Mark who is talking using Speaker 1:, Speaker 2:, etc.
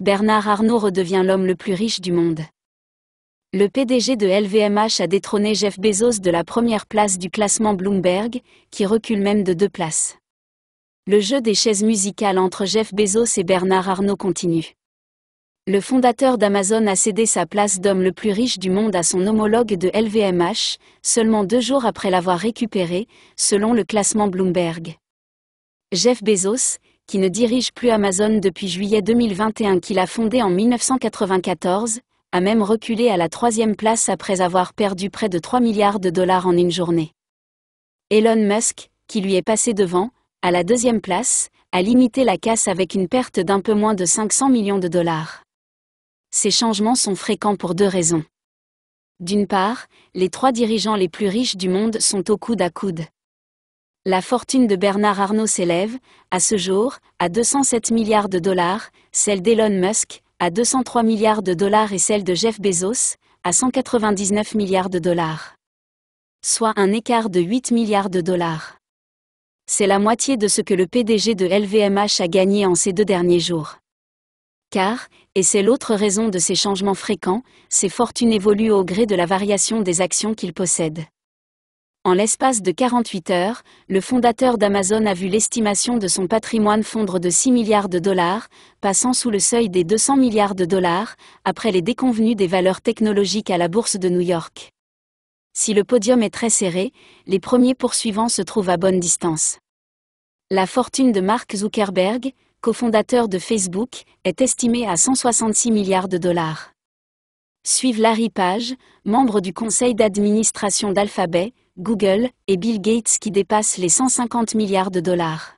Speaker 1: Bernard Arnault redevient l'homme le plus riche du monde. Le PDG de LVMH a détrôné Jeff Bezos de la première place du classement Bloomberg, qui recule même de deux places. Le jeu des chaises musicales entre Jeff Bezos et Bernard Arnault continue. Le fondateur d'Amazon a cédé sa place d'homme le plus riche du monde à son homologue de LVMH, seulement deux jours après l'avoir récupéré, selon le classement Bloomberg. Jeff Bezos, qui ne dirige plus Amazon depuis juillet 2021 qu'il a fondé en 1994, a même reculé à la troisième place après avoir perdu près de 3 milliards de dollars en une journée. Elon Musk, qui lui est passé devant, à la deuxième place, a limité la casse avec une perte d'un peu moins de 500 millions de dollars. Ces changements sont fréquents pour deux raisons. D'une part, les trois dirigeants les plus riches du monde sont au coude à coude. La fortune de Bernard Arnault s'élève, à ce jour, à 207 milliards de dollars, celle d'Elon Musk, à 203 milliards de dollars et celle de Jeff Bezos, à 199 milliards de dollars. Soit un écart de 8 milliards de dollars. C'est la moitié de ce que le PDG de LVMH a gagné en ces deux derniers jours. Car, et c'est l'autre raison de ces changements fréquents, ses fortunes évoluent au gré de la variation des actions qu'il possède. En l'espace de 48 heures, le fondateur d'Amazon a vu l'estimation de son patrimoine fondre de 6 milliards de dollars, passant sous le seuil des 200 milliards de dollars, après les déconvenues des valeurs technologiques à la bourse de New York. Si le podium est très serré, les premiers poursuivants se trouvent à bonne distance. La fortune de Mark Zuckerberg, cofondateur de Facebook, est estimée à 166 milliards de dollars suivent Larry Page, membre du conseil d'administration d'Alphabet, Google et Bill Gates qui dépassent les 150 milliards de dollars.